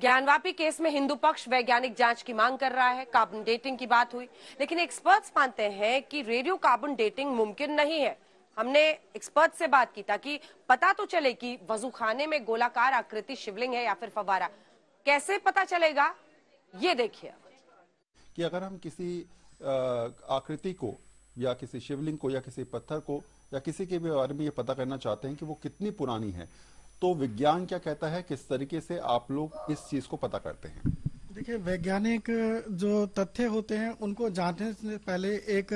Gyanvapi case में हिंदू पक्ष वैज्ञानिक जांच की मांग कर रहा है कार्बन डेटिंग की बात हुई लेकिन एक्सपर्ट्स मानते हैं कि रेडियो कार्बन डेटिंग मुमकिन नहीं है हमने एक्सपर्ट से बात की ताकि पता तो चले कि खाने में गोलाकार आकृति शिवलिंग है या फिर फवारा कैसे पता चलेगा ये देखिए कि अगर हम किसी आकृति को या किसी शिवलिंग को या किसी पत्थर को या किसी के बारे में ये पता करना चाहते हैं कि वो कितनी पुरानी है तो विज्ञान क्या कहता है किस तरीके से आप लोग इस चीज को पता करते हैं देखिए वैज्ञानिक जो तथ्य होते हैं उनको जानने से पहले एक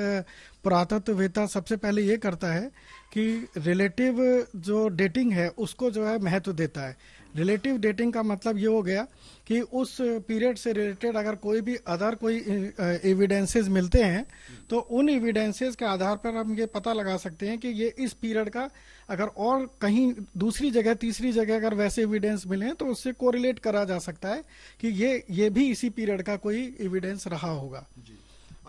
पुरातत्ववेता सबसे पहले ये करता है कि रिलेटिव जो डेटिंग है उसको जो है महत्व देता है रिलेटिव डेटिंग का मतलब ये हो गया कि उस पीरियड से रिलेटेड अगर कोई भी अदर कोई एविडेंसेस मिलते हैं तो उन एविडेंसेस के आधार पर हम ये पता लगा सकते हैं कि ये इस पीरियड का अगर और कहीं दूसरी जगह तीसरी जगह अगर वैसे एविडेंस मिले तो उससे कोरिलेट करा जा सकता है कि ये ये भी इसी पीरियड का कोई एविडेंस रहा होगा जी।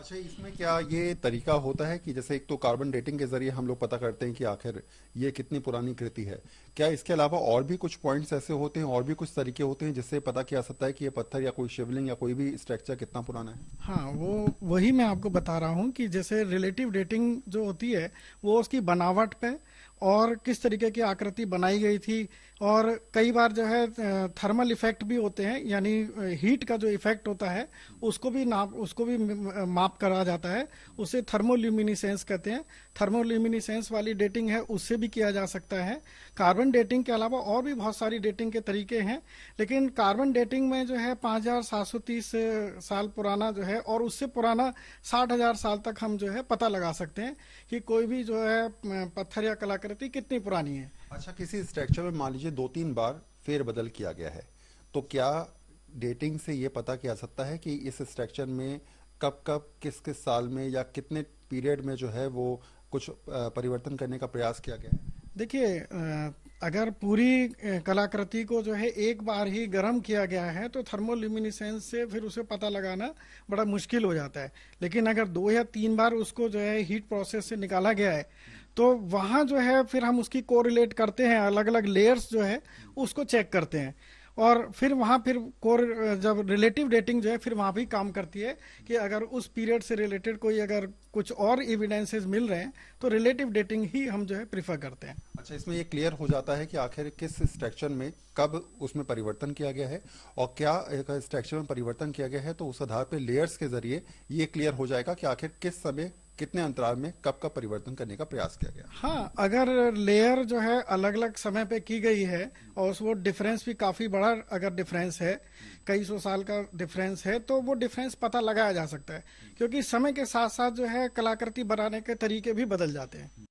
अच्छा इसमें क्या ये तरीका होता है कि जैसे एक तो कार्बन डेटिंग के जरिए हम लोग पता करते हैं कि आखिर ये कितनी पुरानी कृति है क्या इसके अलावा और भी कुछ पॉइंट्स ऐसे होते हैं और भी कुछ तरीके होते हैं जिससे पता किया सकता है कि ये पत्थर या कोई शिवलिंग या कोई भी स्ट्रक्चर कितना पुराना है हाँ वो वही मैं आपको बता रहा हूँ कि जैसे रिलेटिव डेटिंग जो होती है वो उसकी बनावट पे और किस तरीके की आकृति बनाई गई थी और कई बार जो है थर्मल इफेक्ट भी होते हैं यानी हीट का जो इफेक्ट होता है उसको भी नाप उसको भी माप करा जाता है उसे थर्मोल्यूमिनिसेंस कहते हैं थर्मोल्यूमिनिसेंस वाली डेटिंग है उससे भी किया जा सकता है कार्बन डेटिंग के अलावा और भी बहुत सारी डेटिंग के तरीके हैं लेकिन कार्बन डेटिंग में जो है पाँच साल पुराना जो है और उससे पुराना साठ साल तक हम जो है पता लगा सकते हैं कि कोई भी जो है पत्थर या कलाकृति कृति कितनी पुरानी है अच्छा किसी स्ट्रक्चर में मान लीजिए दो तीन बार फेर बदल किया गया है तो क्या डेटिंग से ये पता किया सकता है कि इस स्ट्रक्चर में कब कब किस किस साल में या कितने पीरियड में जो है वो कुछ परिवर्तन करने का प्रयास किया गया है देखिए अगर पूरी कलाकृति को जो है एक बार ही गर्म किया गया है तो थर्मोल्यूमिनिसेंस से फिर उसे पता लगाना बड़ा मुश्किल हो जाता है लेकिन अगर दो या तीन बार उसको जो है हीट प्रोसेस से निकाला गया है तो वहाँ जो है फिर हम उसकी कोरिलेट करते हैं अलग अलग लेयर्स जो है उसको चेक करते हैं और फिर वहाँ फिर कोर जब रिलेटिव डेटिंग जो है फिर वहाँ भी काम करती है कि अगर उस पीरियड से रिलेटेड कोई अगर कुछ और एविडेंसेस मिल रहे हैं तो रिलेटिव डेटिंग ही हम जो है प्रीफर करते हैं अच्छा इसमें ये क्लियर हो जाता है कि आखिर किस स्ट्रक्चर में कब उसमें परिवर्तन किया गया है और क्या स्ट्रक्चर में परिवर्तन किया गया है तो उस आधार पर लेयर्स के जरिए ये क्लियर हो जाएगा कि आखिर किस समय कितने अंतराल में कब का परिवर्तन करने का प्रयास किया गया हाँ अगर लेयर जो है अलग अलग समय पे की गई है और वो डिफरेंस भी काफी बड़ा अगर डिफरेंस है कई सौ साल का डिफरेंस है तो वो डिफरेंस पता लगाया जा सकता है क्योंकि समय के साथ साथ जो है कलाकृति बनाने के तरीके भी बदल जाते हैं